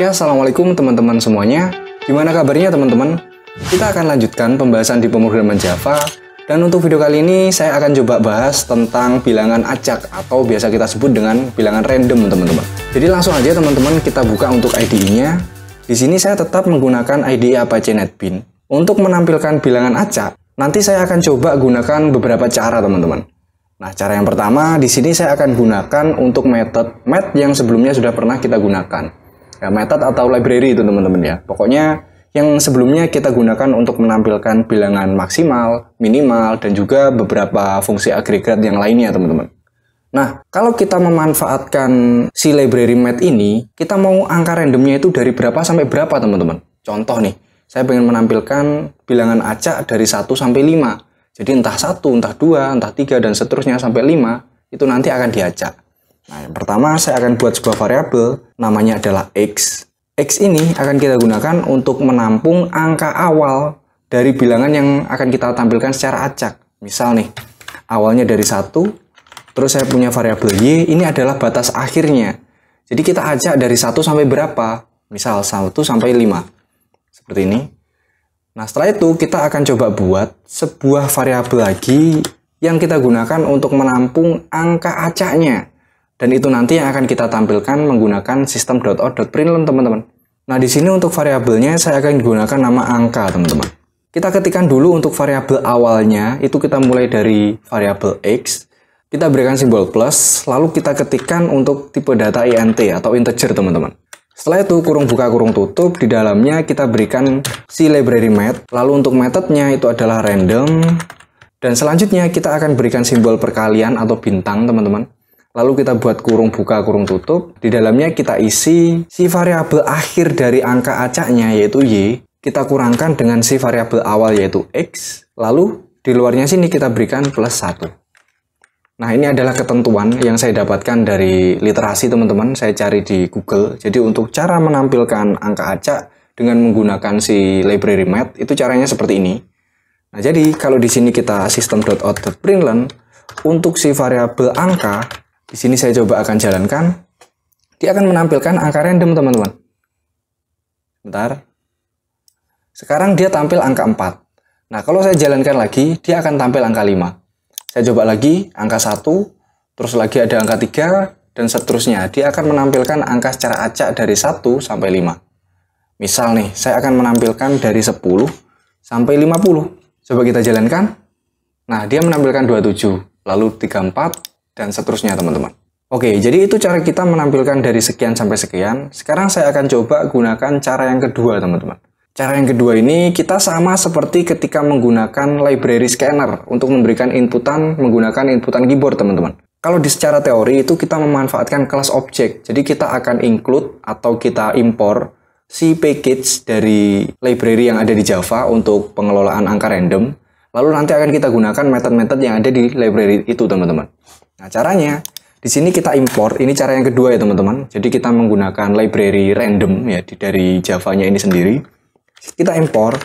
Ya, Assalamualaikum teman-teman semuanya. Gimana kabarnya teman-teman? Kita akan lanjutkan pembahasan di pemrograman Java. Dan untuk video kali ini, saya akan coba bahas tentang bilangan acak atau biasa kita sebut dengan bilangan random, teman-teman. Jadi langsung aja teman-teman kita buka untuk id nya Di sini saya tetap menggunakan ID Apache NetBeans. Untuk menampilkan bilangan acak, nanti saya akan coba gunakan beberapa cara, teman-teman. Nah, cara yang pertama di sini saya akan gunakan untuk method Math yang sebelumnya sudah pernah kita gunakan ya method atau library itu teman-teman ya pokoknya yang sebelumnya kita gunakan untuk menampilkan bilangan maksimal, minimal, dan juga beberapa fungsi agregat yang lainnya teman-teman. Nah, kalau kita memanfaatkan si library mat ini, kita mau angka randomnya itu dari berapa sampai berapa, teman-teman? Contoh nih, saya ingin menampilkan bilangan acak dari 1 sampai 5. Jadi entah 1, entah 2, entah 3, dan seterusnya sampai 5, itu nanti akan diacak. Nah, yang pertama saya akan buat sebuah variabel namanya adalah X. X ini akan kita gunakan untuk menampung angka awal dari bilangan yang akan kita tampilkan secara acak. Misal nih, awalnya dari 1, terus saya punya variabel Y, ini adalah batas akhirnya. Jadi kita acak dari 1 sampai berapa? Misal 1 sampai 5. Seperti ini. Nah, setelah itu kita akan coba buat sebuah variabel lagi yang kita gunakan untuk menampung angka acaknya. Dan itu nanti yang akan kita tampilkan menggunakan sistem system.out.println teman-teman. Nah, di sini untuk variabelnya saya akan menggunakan nama angka, teman-teman. Kita ketikkan dulu untuk variabel awalnya, itu kita mulai dari variabel x. Kita berikan simbol plus, lalu kita ketikkan untuk tipe data int atau integer, teman-teman. Setelah itu, kurung buka, kurung tutup, di dalamnya kita berikan si library met. Lalu untuk methodnya itu adalah random. Dan selanjutnya kita akan berikan simbol perkalian atau bintang, teman-teman. Lalu kita buat kurung buka, kurung tutup. Di dalamnya kita isi si variabel akhir dari angka acaknya yaitu Y. Kita kurangkan dengan si variabel awal yaitu X. Lalu di luarnya sini kita berikan plus 1. Nah, ini adalah ketentuan yang saya dapatkan dari literasi teman-teman. Saya cari di Google. Jadi untuk cara menampilkan angka acak dengan menggunakan si library math itu caranya seperti ini. Nah, jadi kalau di sini kita system.out.println untuk si variabel angka di sini saya coba akan jalankan. Dia akan menampilkan angka random, teman-teman. Bentar. Sekarang dia tampil angka 4. Nah, kalau saya jalankan lagi, dia akan tampil angka 5. Saya coba lagi, angka 1, terus lagi ada angka 3, dan seterusnya. Dia akan menampilkan angka secara acak dari 1 sampai 5. Misal nih, saya akan menampilkan dari 10 sampai 50. Coba kita jalankan. Nah, dia menampilkan 27, lalu 34, dan seterusnya teman-teman. Oke, jadi itu cara kita menampilkan dari sekian sampai sekian. Sekarang saya akan coba gunakan cara yang kedua teman-teman. Cara yang kedua ini kita sama seperti ketika menggunakan library scanner untuk memberikan inputan menggunakan inputan keyboard teman-teman. Kalau di secara teori itu kita memanfaatkan kelas objek, jadi kita akan include atau kita impor si package dari library yang ada di Java untuk pengelolaan angka random Lalu nanti akan kita gunakan method-method yang ada di library itu, teman-teman. Nah, caranya di sini kita import, ini cara yang kedua ya, teman-teman. Jadi kita menggunakan library random ya dari Java-nya ini sendiri. Kita import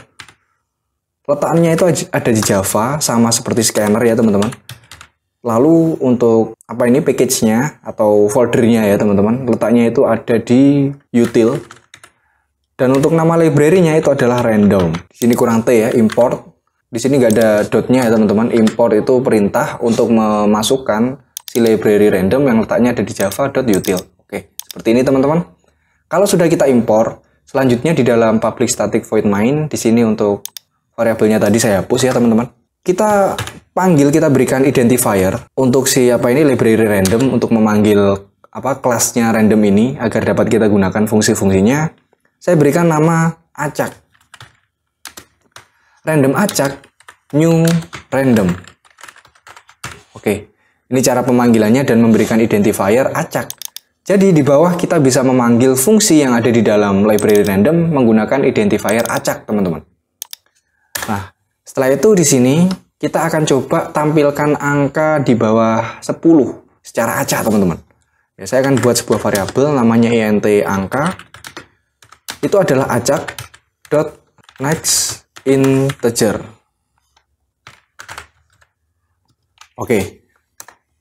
letakannya itu ada di Java sama seperti scanner ya, teman-teman. Lalu untuk apa ini package-nya atau foldernya ya teman-teman, letaknya itu ada di util. Dan untuk nama library-nya itu adalah random. Di sini kurang T ya, import di sini nggak ada dotnya ya teman-teman. Import itu perintah untuk memasukkan si library random yang letaknya ada di java java.util. Oke, seperti ini teman-teman. Kalau sudah kita import, selanjutnya di dalam public static void main, di sini untuk variabelnya tadi saya hapus ya teman-teman. Kita panggil, kita berikan identifier untuk si apa ini library random untuk memanggil apa kelasnya random ini agar dapat kita gunakan fungsi-fungsinya. Saya berikan nama acak random acak new random. Oke, ini cara pemanggilannya dan memberikan identifier acak. Jadi di bawah kita bisa memanggil fungsi yang ada di dalam library random menggunakan identifier acak, teman-teman. Nah, setelah itu di sini kita akan coba tampilkan angka di bawah 10 secara acak, teman-teman. Ya, saya akan buat sebuah variabel namanya int angka. Itu adalah acak dot next integer. Oke. Okay.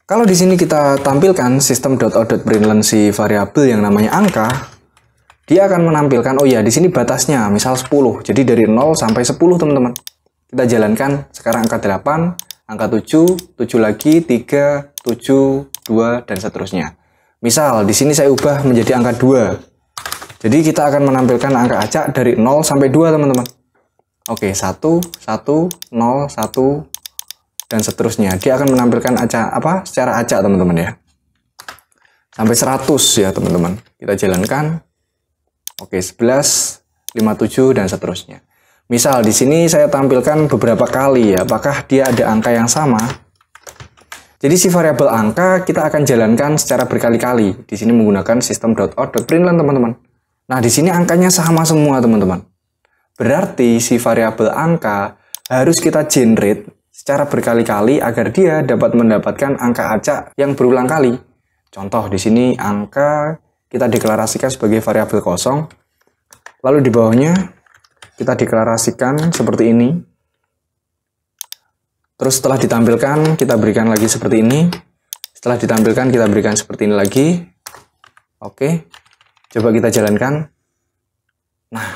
Kalau di sini kita tampilkan system.out.println si variabel yang namanya angka, dia akan menampilkan oh ya di sini batasnya misal 10. Jadi dari 0 sampai 10, teman-teman. Kita jalankan sekarang angka 8, angka 7, 7 lagi, 3, 7, 2 dan seterusnya. Misal di sini saya ubah menjadi angka 2. Jadi kita akan menampilkan angka acak dari 0 sampai 2, teman-teman. Oke, 1 1 0 1 dan seterusnya. Dia akan menampilkan acak apa? secara acak, teman-teman ya. Sampai 100 ya, teman-teman. Kita jalankan. Oke, 11 57 dan seterusnya. Misal di sini saya tampilkan beberapa kali ya, apakah dia ada angka yang sama? Jadi si variabel angka kita akan jalankan secara berkali-kali. Di sini menggunakan sistem .out.println teman-teman. Nah, di sini angkanya sama semua teman-teman. Berarti si variabel angka harus kita generate secara berkali-kali agar dia dapat mendapatkan angka acak yang berulang kali. Contoh di sini angka kita deklarasikan sebagai variabel kosong. Lalu di bawahnya kita deklarasikan seperti ini. Terus setelah ditampilkan kita berikan lagi seperti ini. Setelah ditampilkan kita berikan seperti ini lagi. Oke. Coba kita jalankan. Nah,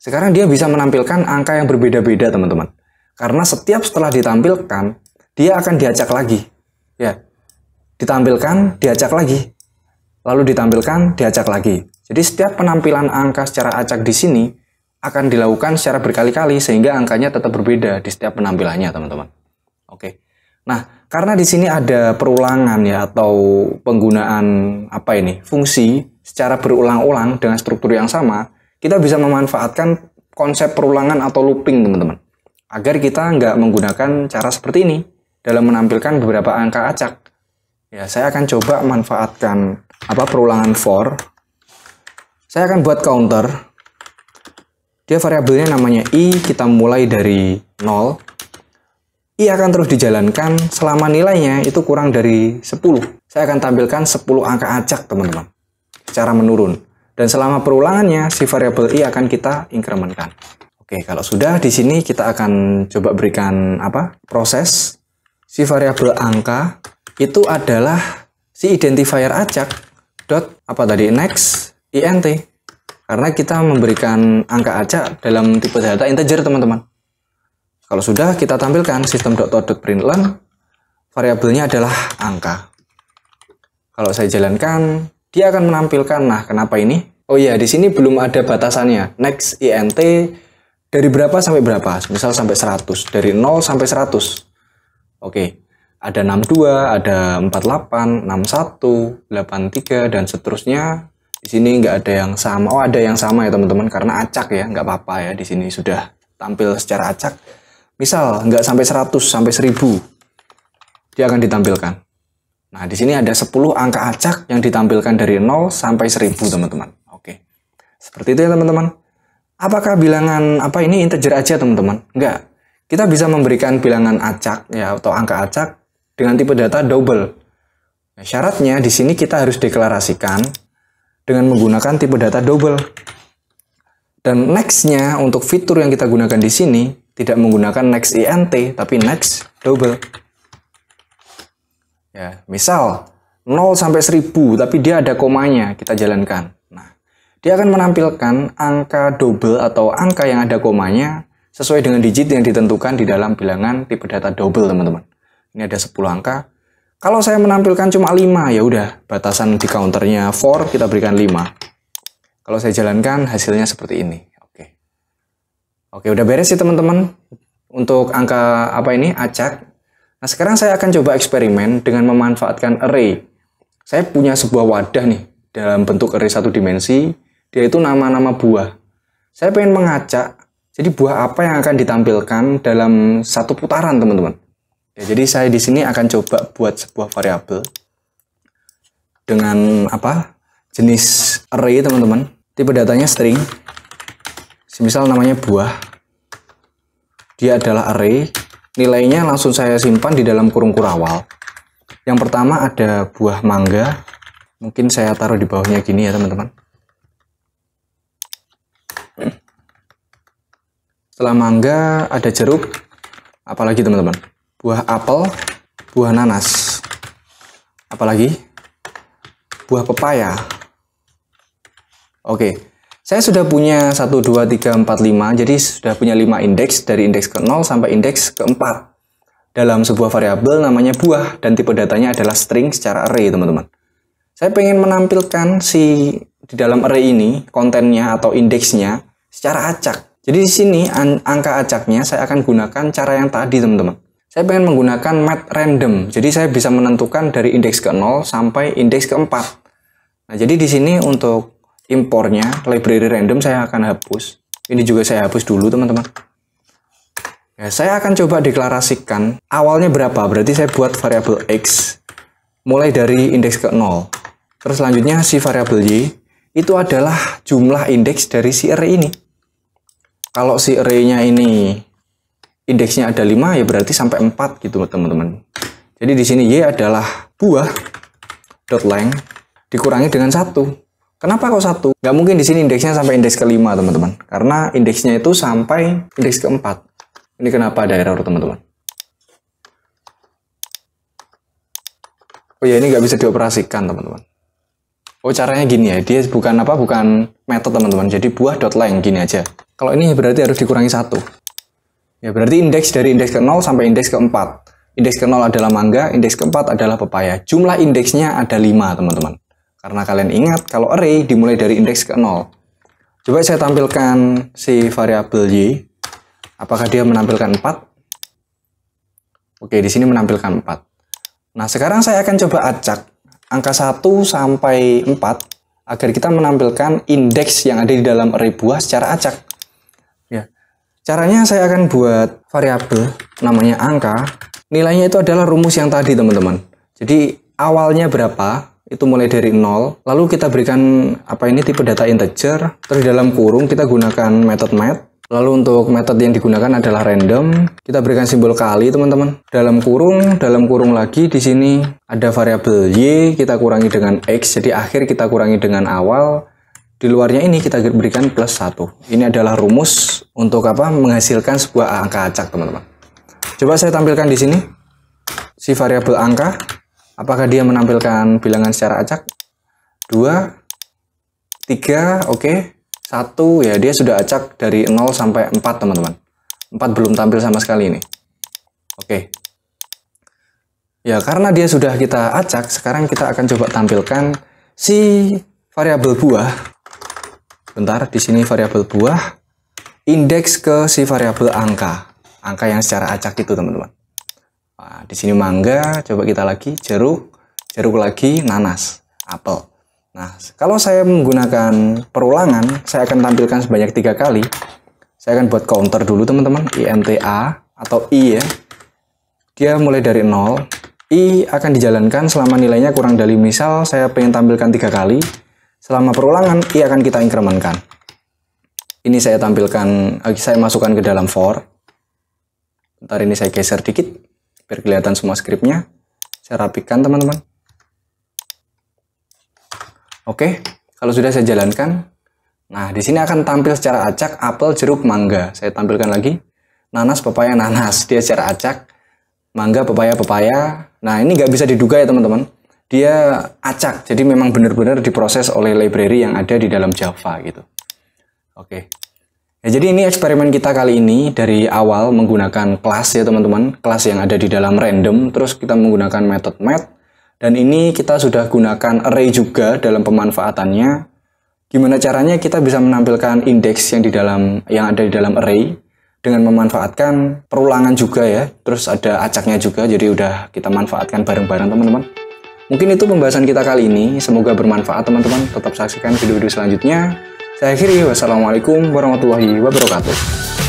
sekarang dia bisa menampilkan angka yang berbeda-beda, teman-teman. Karena setiap setelah ditampilkan, dia akan diajak lagi. Ya. Ditampilkan, diajak lagi. Lalu ditampilkan, diajak lagi. Jadi setiap penampilan angka secara acak di sini akan dilakukan secara berkali-kali sehingga angkanya tetap berbeda di setiap penampilannya, teman-teman. Oke. Nah, karena di sini ada perulangan ya atau penggunaan apa ini? fungsi secara berulang-ulang dengan struktur yang sama, kita bisa memanfaatkan konsep perulangan atau looping teman-teman. Agar kita nggak menggunakan cara seperti ini dalam menampilkan beberapa angka acak. Ya, saya akan coba manfaatkan apa perulangan for. Saya akan buat counter. Dia variabelnya namanya i, kita mulai dari 0. I akan terus dijalankan selama nilainya itu kurang dari 10. Saya akan tampilkan 10 angka acak, teman-teman. Secara menurun. Dan selama perulangannya, si variabel i akan kita inkremenkan. Oke, kalau sudah di sini kita akan coba berikan apa? proses si variabel angka itu adalah si identifier acak dot apa tadi next int karena kita memberikan angka acak dalam tipe data integer teman-teman. Kalau sudah kita tampilkan sistem system.out.println variabelnya adalah angka. Kalau saya jalankan dia akan menampilkan nah kenapa ini Oh iya, di sini belum ada batasannya. Next INT dari berapa sampai berapa? Misal sampai 100, dari 0 sampai 100. Oke. Ada 62, ada 48, 61, 83 dan seterusnya. Di sini nggak ada yang sama. Oh, ada yang sama ya, teman-teman, karena acak ya, nggak apa-apa ya di sini sudah tampil secara acak. Misal nggak sampai 100 sampai 1000. Dia akan ditampilkan. Nah, di sini ada 10 angka acak yang ditampilkan dari 0 sampai 1000, teman-teman. Seperti itu ya teman-teman. Apakah bilangan apa ini integer aja teman-teman? Enggak. Kita bisa memberikan bilangan acak ya atau angka acak dengan tipe data double. Nah, syaratnya di sini kita harus deklarasikan dengan menggunakan tipe data double. Dan nextnya untuk fitur yang kita gunakan di sini tidak menggunakan next int tapi next double. Ya, misal 0 sampai 1000 tapi dia ada komanya kita jalankan dia akan menampilkan angka double atau angka yang ada komanya sesuai dengan digit yang ditentukan di dalam bilangan tipe data double, teman-teman. Ini ada 10 angka. Kalau saya menampilkan cuma 5, ya udah, batasan di counternya 4, kita berikan 5. Kalau saya jalankan, hasilnya seperti ini. Oke. Oke, udah beres sih, teman-teman. Untuk angka apa ini? Acak. Nah, sekarang saya akan coba eksperimen dengan memanfaatkan array. Saya punya sebuah wadah nih, dalam bentuk array satu dimensi, dia itu nama-nama buah. Saya pengen mengajak, jadi buah apa yang akan ditampilkan dalam satu putaran, teman-teman. Ya, jadi saya di sini akan coba buat sebuah variabel dengan apa? jenis array, teman-teman. Tipe datanya string. Misal namanya buah. Dia adalah array. Nilainya langsung saya simpan di dalam kurung kurawal. Yang pertama ada buah mangga. Mungkin saya taruh di bawahnya gini ya, teman-teman Setelah mangga ada jeruk, apalagi teman-teman? Buah apel, buah nanas. Apalagi? Buah pepaya. Oke. Saya sudah punya 1 2 3 4 5, jadi sudah punya 5 indeks dari indeks ke 0 sampai indeks ke 4. Dalam sebuah variabel namanya buah dan tipe datanya adalah string secara array, teman-teman. Saya pengen menampilkan si di dalam array ini kontennya atau indeksnya secara acak. Jadi di sini angka acaknya saya akan gunakan cara yang tadi teman-teman. Saya pengen menggunakan mat random. Jadi saya bisa menentukan dari indeks ke 0 sampai indeks ke 4. Nah, jadi di sini untuk impornya library random saya akan hapus. Ini juga saya hapus dulu teman-teman. Ya, saya akan coba deklarasikan awalnya berapa. Berarti saya buat variabel x mulai dari indeks ke 0. Terus selanjutnya si variabel y itu adalah jumlah indeks dari si array ini. Kalau si arraynya ini indeksnya ada 5 ya berarti sampai 4 gitu teman-teman. Jadi di sini y adalah buah dot length dikurangi dengan satu. Kenapa kok satu? Gak mungkin di sini indeksnya sampai indeks kelima teman-teman. Karena indeksnya itu sampai indeks keempat. Ini kenapa ada error teman-teman? Oh ya ini nggak bisa dioperasikan teman-teman. Oh caranya gini ya, dia bukan apa bukan metode teman-teman. Jadi buah dot length gini aja. Kalau ini berarti harus dikurangi satu. Ya, berarti indeks dari indeks ke 0 sampai indeks ke 4. Indeks ke 0 adalah mangga, indeks ke 4 adalah pepaya. Jumlah indeksnya ada 5, teman-teman. Karena kalian ingat, kalau array dimulai dari indeks ke 0. Coba saya tampilkan si variabel Y. Apakah dia menampilkan 4? Oke, di sini menampilkan 4. Nah, sekarang saya akan coba acak angka 1 sampai 4 agar kita menampilkan indeks yang ada di dalam array buah secara acak. Caranya saya akan buat variabel namanya angka. Nilainya itu adalah rumus yang tadi, teman-teman. Jadi awalnya berapa, itu mulai dari 0, lalu kita berikan apa ini tipe data integer, terus dalam kurung kita gunakan method mat, lalu untuk method yang digunakan adalah random, kita berikan simbol kali, teman-teman. Dalam kurung, dalam kurung lagi di sini ada variabel y, kita kurangi dengan x, jadi akhir kita kurangi dengan awal, di luarnya ini kita berikan plus satu Ini adalah rumus untuk apa menghasilkan sebuah angka acak, teman-teman. Coba saya tampilkan di sini si variabel angka apakah dia menampilkan bilangan secara acak? 2 3 oke. Okay. 1 ya dia sudah acak dari 0 sampai 4, teman-teman. 4 belum tampil sama sekali ini. Oke. Okay. Ya, karena dia sudah kita acak, sekarang kita akan coba tampilkan si variabel buah Bentar, di sini variabel buah, indeks ke si variabel angka. Angka yang secara acak itu, teman-teman. Nah, di sini mangga, coba kita lagi, jeruk, jeruk lagi, nanas, apel. Nah, kalau saya menggunakan perulangan, saya akan tampilkan sebanyak tiga kali. Saya akan buat counter dulu, teman-teman. INTA atau I ya. Dia mulai dari nol, I akan dijalankan selama nilainya kurang dari misal saya pengen tampilkan tiga kali Selama perulangan, i akan kita inkrementkan Ini saya tampilkan, eh, saya masukkan ke dalam for. ntar ini saya geser dikit, biar kelihatan semua scriptnya Saya rapikan teman-teman. Oke, kalau sudah saya jalankan. Nah, di sini akan tampil secara acak apel, jeruk, mangga. Saya tampilkan lagi. Nanas, pepaya, nanas. Dia secara acak. Mangga, pepaya, pepaya. Nah, ini nggak bisa diduga ya teman-teman dia acak. Jadi memang benar-benar diproses oleh library yang ada di dalam Java gitu. Oke. Ya, jadi ini eksperimen kita kali ini dari awal menggunakan kelas ya teman-teman, kelas yang ada di dalam random, terus kita menggunakan method math. dan ini kita sudah gunakan array juga dalam pemanfaatannya. Gimana caranya kita bisa menampilkan indeks yang di dalam yang ada di dalam array dengan memanfaatkan perulangan juga ya, terus ada acaknya juga, jadi udah kita manfaatkan bareng-bareng teman-teman. Mungkin itu pembahasan kita kali ini. Semoga bermanfaat teman-teman. Tetap saksikan video-video selanjutnya. Saya akhiri. Wassalamualaikum warahmatullahi wabarakatuh.